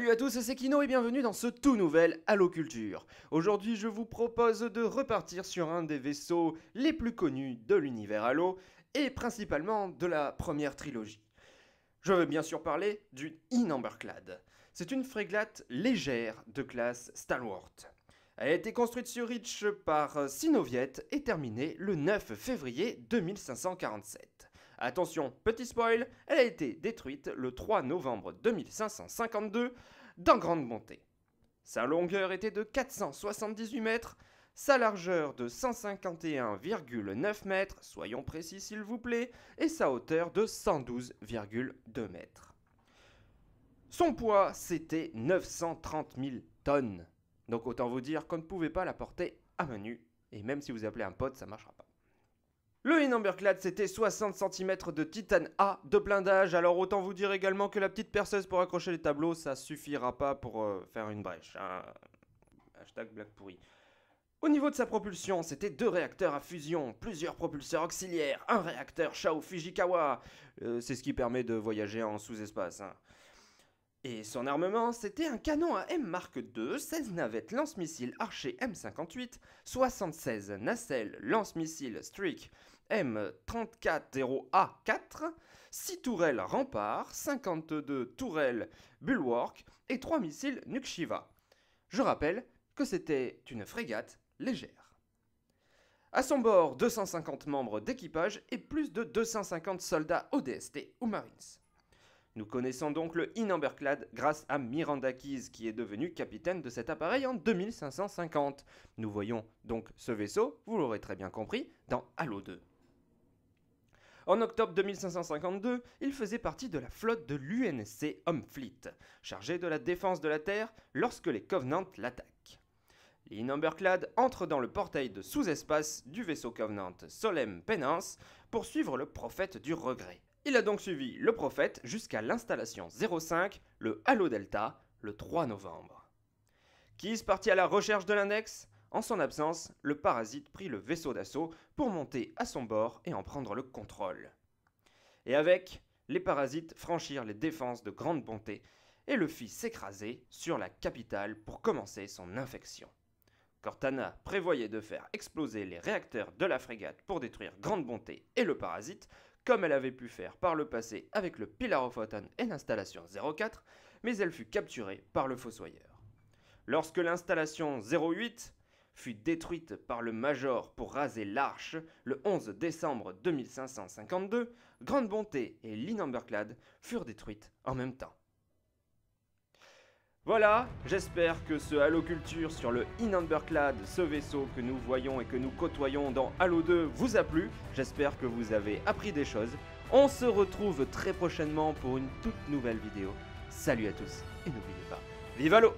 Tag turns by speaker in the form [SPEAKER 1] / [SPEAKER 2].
[SPEAKER 1] Salut à tous, c'est Kino et bienvenue dans ce tout nouvel Halo Culture. Aujourd'hui, je vous propose de repartir sur un des vaisseaux les plus connus de l'univers Halo et principalement de la première trilogie. Je veux bien sûr parler du Inamberclad. C'est une frégate légère de classe Stalwart. Elle a été construite sur Reach par Sinoviet et terminée le 9 février 2547. Attention, petit spoil, elle a été détruite le 3 novembre 2552 dans Grande Montée. Sa longueur était de 478 mètres, sa largeur de 151,9 mètres, soyons précis s'il vous plaît, et sa hauteur de 112,2 mètres. Son poids, c'était 930 000 tonnes. Donc autant vous dire qu'on ne pouvait pas la porter à menu et même si vous appelez un pote, ça ne marchera pas. Le Inamberclad, c'était 60 cm de titane A de blindage. Alors autant vous dire également que la petite perceuse pour accrocher les tableaux, ça suffira pas pour euh, faire une brèche. Hein. Hashtag blague Au niveau de sa propulsion, c'était deux réacteurs à fusion, plusieurs propulseurs auxiliaires, un réacteur Shao Fujikawa. Euh, c'est ce qui permet de voyager en sous-espace. Hein. Et son armement, c'était un canon à M Mark II, 16 navettes lance-missiles Archer M58, 76 nacelles lance-missiles Streak M340A4, 6 tourelles Rempart, 52 tourelles Bulwark et 3 missiles Nukshiva. Je rappelle que c'était une frégate légère. À son bord, 250 membres d'équipage et plus de 250 soldats ODST ou Marines. Nous connaissons donc le Inamberclad grâce à Miranda Keys qui est devenu capitaine de cet appareil en 2550. Nous voyons donc ce vaisseau, vous l'aurez très bien compris, dans Halo 2. En octobre 2552, il faisait partie de la flotte de l'UNSC Home Fleet, chargée de la défense de la Terre lorsque les Covenants l'attaquent. L'Inamberclad entre dans le portail de sous-espace du vaisseau Covenant Solem Penance pour suivre le prophète du regret. Il a donc suivi le prophète jusqu'à l'installation 05, le Halo Delta, le 3 novembre. Keys partit à la recherche de l'index En son absence, le parasite prit le vaisseau d'assaut pour monter à son bord et en prendre le contrôle. Et avec, les parasites franchirent les défenses de grande bonté et le fit s'écraser sur la capitale pour commencer son infection. Cortana prévoyait de faire exploser les réacteurs de la frégate pour détruire Grande Bonté et le parasite, comme elle avait pu faire par le passé avec le Pillar of et l'installation 04, mais elle fut capturée par le Fossoyeur. Lorsque l'installation 08 fut détruite par le Major pour raser l'Arche le 11 décembre 2552, Grande Bonté et Linemberglad furent détruites en même temps. Voilà, j'espère que ce Halo Culture sur le In ce vaisseau que nous voyons et que nous côtoyons dans Halo 2 vous a plu. J'espère que vous avez appris des choses. On se retrouve très prochainement pour une toute nouvelle vidéo. Salut à tous et n'oubliez pas, vive Halo